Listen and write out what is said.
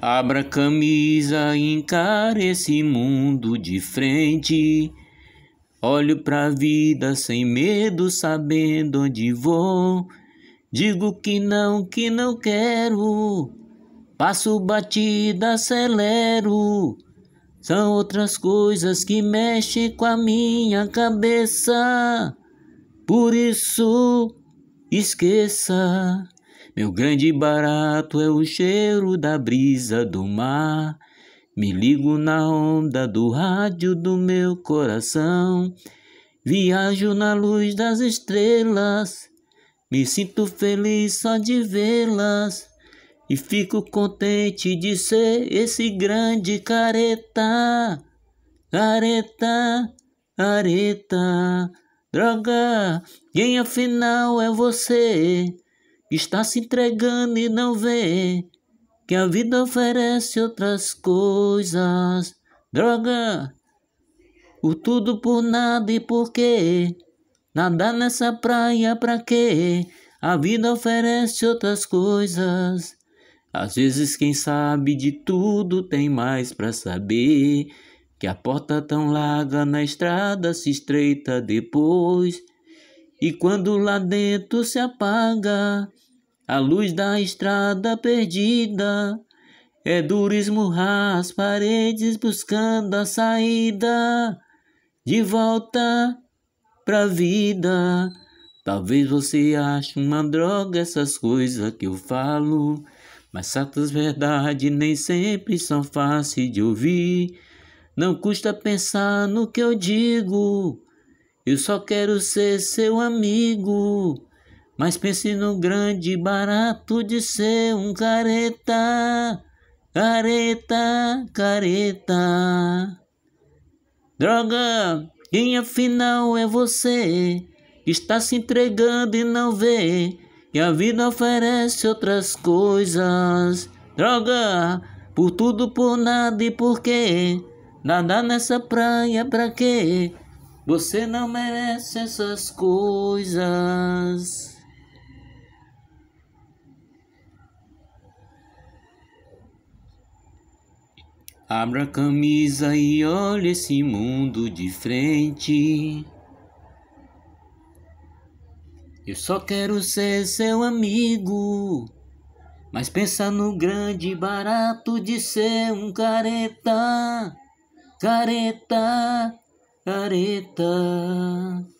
Abra camisa, encare esse mundo de frente. Olho pra vida sem medo, sabendo onde vou. Digo que não, que não quero. Passo batida, acelero. São outras coisas que mexem com a minha cabeça. Por isso, esqueça. Meu grande barato é o cheiro da brisa do mar. Me ligo na onda do rádio do meu coração. Viajo na luz das estrelas. Me sinto feliz só de vê-las. E fico contente de ser esse grande careta. Careta, careta, droga, quem afinal é você? Está se entregando e não vê que a vida oferece outras coisas. Droga! O tudo por nada e por quê? Nada nessa praia pra quê? A vida oferece outras coisas. Às vezes quem sabe de tudo tem mais pra saber. Que a porta tão larga na estrada se estreita depois. E quando lá dentro se apaga, a luz da estrada perdida é duro esmurrar as paredes buscando a saída de volta pra vida. Talvez você ache uma droga essas coisas que eu falo, mas certas verdades nem sempre são fáceis de ouvir. Não custa pensar no que eu digo, eu só quero ser seu amigo. Mas pense no grande barato de ser um careta, careta, careta. Droga, quem afinal é você? Está se entregando e não vê que a vida oferece outras coisas. Droga, por tudo, por nada e por quê? Nadar nessa praia pra quê? Você não merece essas coisas. Abra a camisa e olhe esse mundo de frente. Eu só quero ser seu amigo, mas pensa no grande barato de ser um careta, careta, careta.